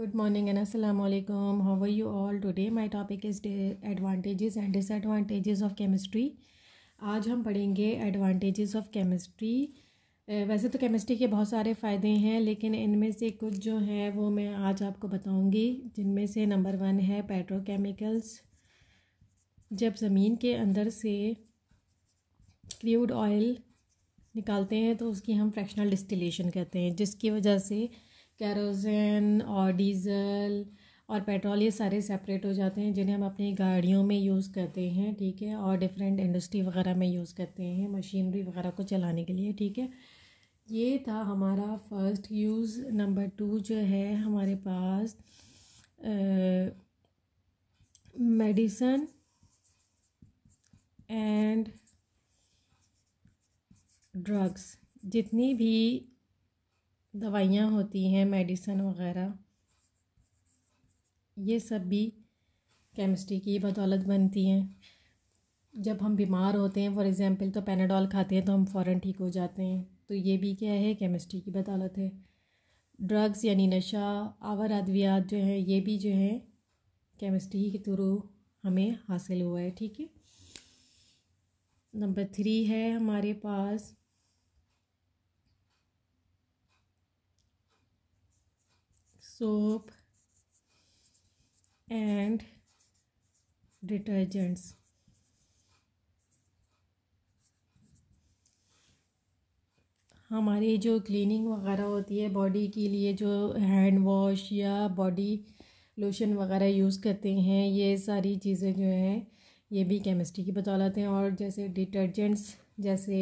Good morning and assalamu how how you all all today topic topic is advantages and of chemistry आज हम पढ़ेंगे advantages of chemistry वैसे तो chemistry के बहुत सारे फ़ायदे हैं लेकिन इनमें से कुछ जो हैं वो मैं आज आपको बताऊंगी जिनमें से नंबर वन है पेट्रोकेमिकल्स जब ज़मीन के अंदर से क्रूड ऑयल निकालते हैं तो उसकी हम फ्रैक्शनल डिस्टिलेशन कहते हैं जिसकी वजह से कैरोजन और डीज़ल और पेट्रोल ये सारे सेपरेट हो जाते हैं जिन्हें हम अपनी गाड़ियों में यूज़ करते हैं ठीक है और डिफरेंट इंडस्ट्री वगैरह में यूज़ करते हैं मशीनरी वगैरह को चलाने के लिए ठीक है ये था हमारा फर्स्ट यूज़ नंबर टू जो है हमारे पास मेडिसन एंड ड्रग्स जितनी भी दवाइयाँ होती हैं मेडिसन वगैरह ये सब भी केमिस्ट्री की बदौलत बनती हैं जब हम बीमार होते हैं फॉर एग्ज़ाम्पल तो पेनाडॉल खाते हैं तो हम फ़ौर ठीक हो जाते हैं तो ये भी क्या है केमिस्ट्री की बदौलत है ड्रग्स यानी नशा आवर अद्वियात जो है ये भी जो है केमिस्ट्री के थ्रू हमें हासिल हुआ है ठीक है नंबर थ्री है हमारे पास soap and detergents हमारी जो क्लीनिंग वगैरह होती है बॉडी के लिए जो हैंड वॉश या बॉडी लोशन वगैरह यूज़ करते हैं ये सारी चीज़ें जो हैं ये भी केमिस्ट्री की बदौलत हैं और जैसे डिटर्जेंट्स जैसे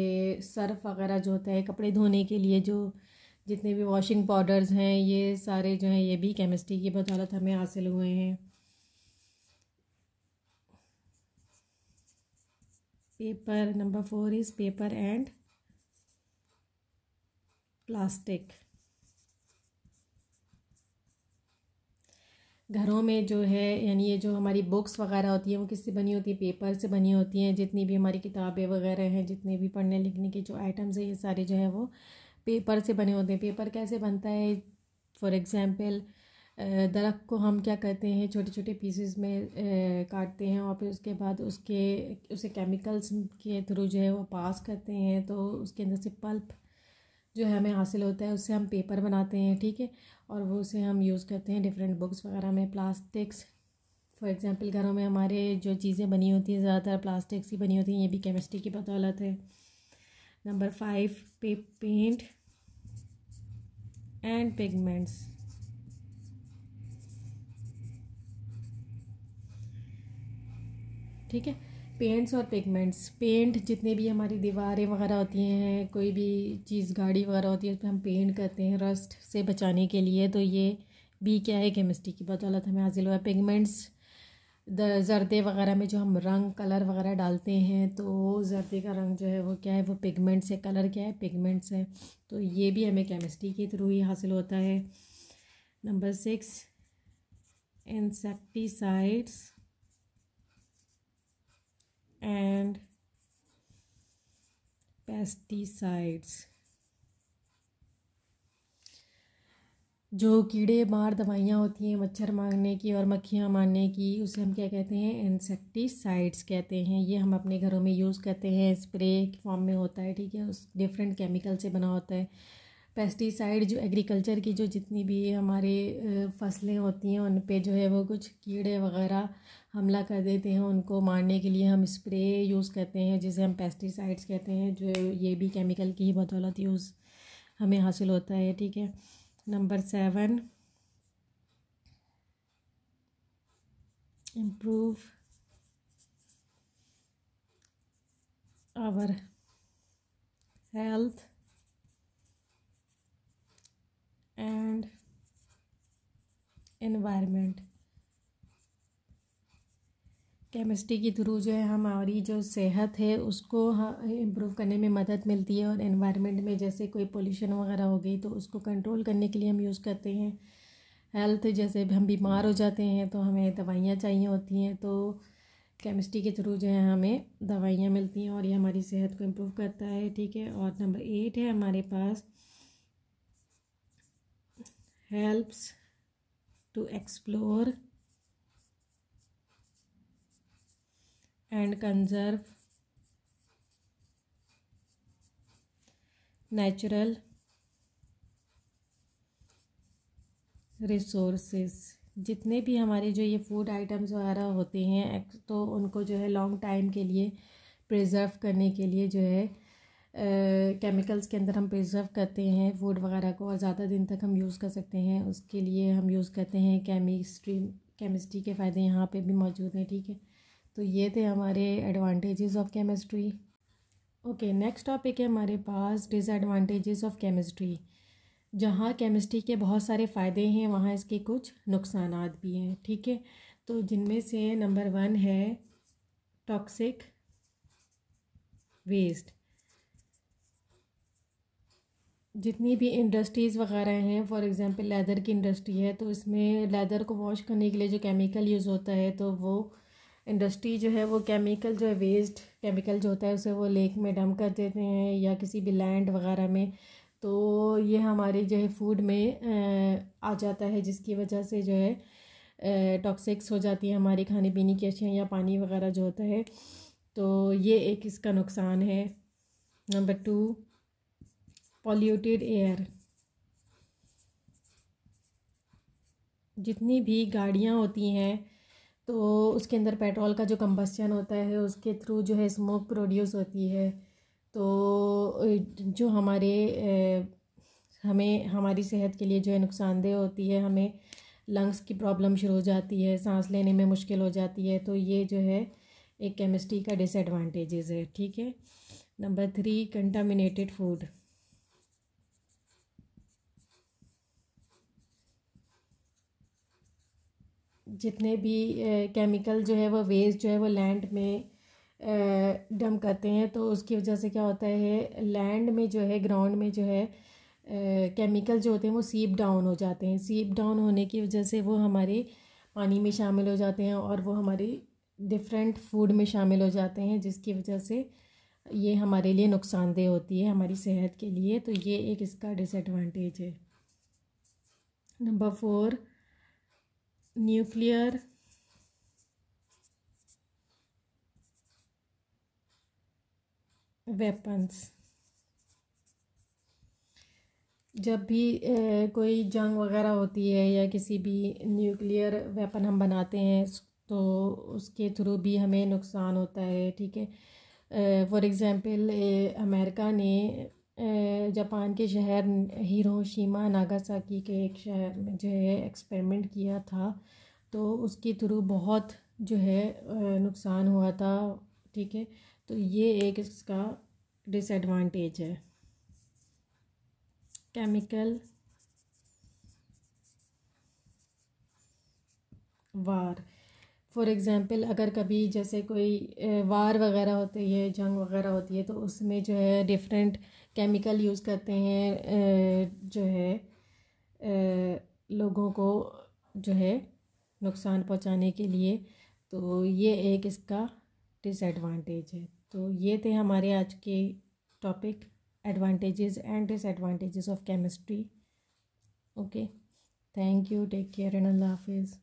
सर्फ वगैरह जो होता है कपड़े धोने के लिए जो जितने भी वॉशिंग पाउडर्स हैं ये सारे जो हैं ये भी केमिस्ट्री की बदौलत हमें हासिल हुए हैं paper number four is paper and plastic घरों में जो है यानी ये जो हमारी बुक्स वगैरह होती हैं वो किससे बनी होती है पेपर से बनी होती हैं जितनी भी हमारी किताबें वगैरह हैं जितने भी पढ़ने लिखने के जो आइटम्स हैं ये सारे जो है वो पेपर से बने होते हैं पेपर कैसे बनता है फॉर एग्ज़ाम्पल दरख्त को हम क्या करते हैं छोटे छोटे पीसेस में काटते हैं और फिर उसके बाद उसके उसे केमिकल्स के थ्रू जो है वो पास करते हैं तो उसके अंदर से पल्प जो है हमें हासिल होता है उससे हम पेपर बनाते हैं ठीक है और वो उसे हम यूज़ करते हैं डिफरेंट बुक्स वगैरह में प्लास्टिक्स फॉर एग्ज़ाम्पल घरों में हमारे जो चीज़ें बनी होती हैं ज़्यादातर प्लास्टिक्स ही बनी होती हैं ये भी केमिस्ट्री की बदौलत है नंबर फाइव पे पेंट and pigments. ठीक है पेंट्स और पिगमेंट्स पेंट जितने भी हमारी दीवारें वगैरह होती हैं कोई भी चीज़ गाड़ी वगैरह होती है उस पर हम पेंट करते हैं रस्ट से बचाने के लिए तो ये भी क्या है केमिस्ट्री की बदौलत हमें हासिल हुआ है पिगमेंट्स जर्दे वगैरह में जो हम रंग कलर वगैरह डालते हैं तो जर्दे का रंग जो है वो क्या है वो पिगमेंट्स है कलर क्या है पिगमेंट्स है तो ये भी हमें केमिस्ट्री के थ्रू ही हासिल होता है number six insecticides and pesticides जो कीड़े मार दवाइयाँ होती हैं मच्छर मारने की और मक्खियाँ मारने की उसे हम क्या कहते हैं इंसेक्टिसाइड्स कहते हैं ये हम अपने घरों में यूज़ करते हैं स्प्रे फॉर्म में होता है ठीक है उस डिफरेंट केमिकल से बना होता है पेस्टिसाइड जो एग्रीकल्चर की जो जितनी भी हमारे फसलें होती हैं उन पे जो है वो कुछ कीड़े वगैरह हमला कर देते हैं उनको मारने के लिए हम स्प्रे यूज़ करते हैं जिसे हम पेस्टिसाइड्स कहते हैं जो ये भी केमिकल की ही बदौलत यूज़ हमें हासिल होता है ठीक है number 7 improve our health and environment chemistry के थ्रू जो है हमारी जो सेहत है उसको इम्प्रूव करने में मदद मिलती है और एनवायरनमेंट में जैसे कोई पोल्यूशन वगैरह हो गई तो उसको कंट्रोल करने के लिए हम यूज़ करते हैं हेल्थ जैसे हम बीमार हो जाते हैं तो हमें दवाइयाँ चाहिए होती हैं तो केमिस्ट्री के थ्रू जो है हमें दवाइयाँ मिलती हैं और ये हमारी सेहत को इम्प्रूव करता है ठीक है और नंबर एट है हमारे पास helps to explore and conserve natural resources जितने भी हमारे जो ये फूड आइटम्स वगैरह होते हैं तो उनको जो है लॉन्ग टाइम के लिए प्रिजर्व करने के लिए जो है केमिकल्स के अंदर हम प्रिजर्व करते हैं फूड वगैरह को और ज़्यादा दिन तक हम यूज़ कर सकते हैं उसके लिए हम यूज़ करते हैं केमिस्ट्री केमिस्ट्री के फ़ायदे यहाँ पे भी मौजूद हैं ठीक है तो ये थे हमारे advantages of chemistry okay next topic है हमारे पास डिसएडवांटेजेस ऑफ केमिस्ट्री जहाँ केमिस्ट्री के बहुत सारे फ़ायदे हैं वहाँ इसके कुछ नुकसान भी हैं ठीक है तो जिनमें से नंबर वन है टॉक्सिक वेस्ट जितनी भी इंडस्ट्रीज़ वगैरह हैं फॉर एग्ज़ाम्पल लेदर की इंडस्ट्री है तो इसमें लेदर को वॉश करने के लिए जो केमिकल यूज़ होता है तो वो इंडस्ट्री जो है वो केमिकल जो है वेस्ट केमिकल जो होता है उसे वो लेक में डम कर देते हैं या किसी भी लैंड वगैरह में तो ये हमारे जो है फूड में आ जाता है जिसकी वजह से जो है टॉक्सिक्स हो जाती है हमारे खाने पीने की अशियाँ या पानी वगैरह जो होता है तो ये एक इसका नुकसान है नंबर टू पॉल्यूटेड एयर जितनी भी गाड़ियाँ होती हैं तो उसके अंदर पेट्रोल का जो कम्बस्चन होता है उसके थ्रू जो है स्मोक प्रोड्यूस होती है तो जो हमारे हमें हमारी सेहत के लिए जो है नुकसानदेह होती है हमें लंग्स की प्रॉब्लम शुरू हो जाती है सांस लेने में मुश्किल हो जाती है तो ये जो है एक केमिस्ट्री का डिसएडवांटेजेस है ठीक है नंबर थ्री कंटामिनेटेड फूड जितने भी केमिकल जो है वो वेस्ट जो है वो लैंड में डम करते हैं तो उसकी वजह से क्या होता है लैंड में जो है ग्राउंड में जो है केमिकल जो होते हैं वो सीप डाउन हो जाते हैं सीप डाउन होने की वजह से वो हमारे पानी में शामिल हो जाते हैं और वो हमारे डिफरेंट फूड में शामिल हो जाते हैं जिसकी वजह से ये हमारे लिए नुकसानदेह होती है हमारी सेहत के लिए तो ये एक इसका डिसएडवांटेज है नंबर फोर न्यूक्लियर वेपन्स जब भी कोई जंग वगैरह होती है या किसी भी न्यूक्लियर वेपन हम बनाते हैं तो उसके थ्रू भी हमें नुकसान होता है ठीक है फॉर एग्ज़ाम्पल अमेरिका ने जापान के शहर हिरोशिमा नागासाकी के एक शहर में जो है एक्सपेरिमेंट किया था तो उसके थ्रू बहुत जो है नुकसान हुआ था ठीक है तो ये एक इसका डिसएडवांटेज है केमिकल वार फॉर एग्ज़ाम्पल अगर कभी जैसे कोई वार वगैरह होती है जंग वगैरह होती है तो उसमें जो है डिफरेंट केमिकल यूज़ करते हैं जो है लोगों को जो है नुकसान पहुंचाने के लिए तो ये एक इसका डिसएडवांटेज है तो ये थे हमारे आज के topic advantages and disadvantages of chemistry okay thank you take care and अल्लाह हाफिज़